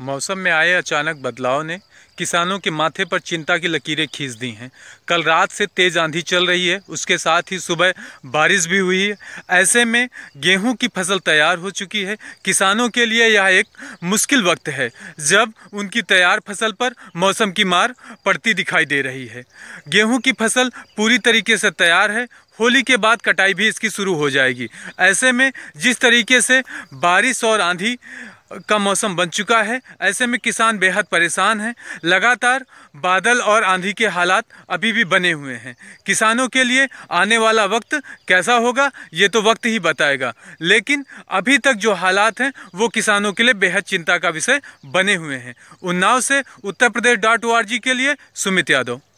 मौसम में आए अचानक बदलाव ने किसानों के माथे पर चिंता की लकीरें खींच दी हैं कल रात से तेज़ आंधी चल रही है उसके साथ ही सुबह बारिश भी हुई है ऐसे में गेहूं की फसल तैयार हो चुकी है किसानों के लिए यह एक मुश्किल वक्त है जब उनकी तैयार फसल पर मौसम की मार पड़ती दिखाई दे रही है गेहूँ की फसल पूरी तरीके से तैयार है होली के बाद कटाई भी इसकी शुरू हो जाएगी ऐसे में जिस तरीके से बारिश और आंधी का मौसम बन चुका है ऐसे में किसान बेहद परेशान हैं लगातार बादल और आंधी के हालात अभी भी बने हुए हैं किसानों के लिए आने वाला वक्त कैसा होगा ये तो वक्त ही बताएगा लेकिन अभी तक जो हालात हैं वो किसानों के लिए बेहद चिंता का विषय बने हुए हैं उन्नाव से उत्तर प्रदेश डॉट ओ के लिए सुमित यादव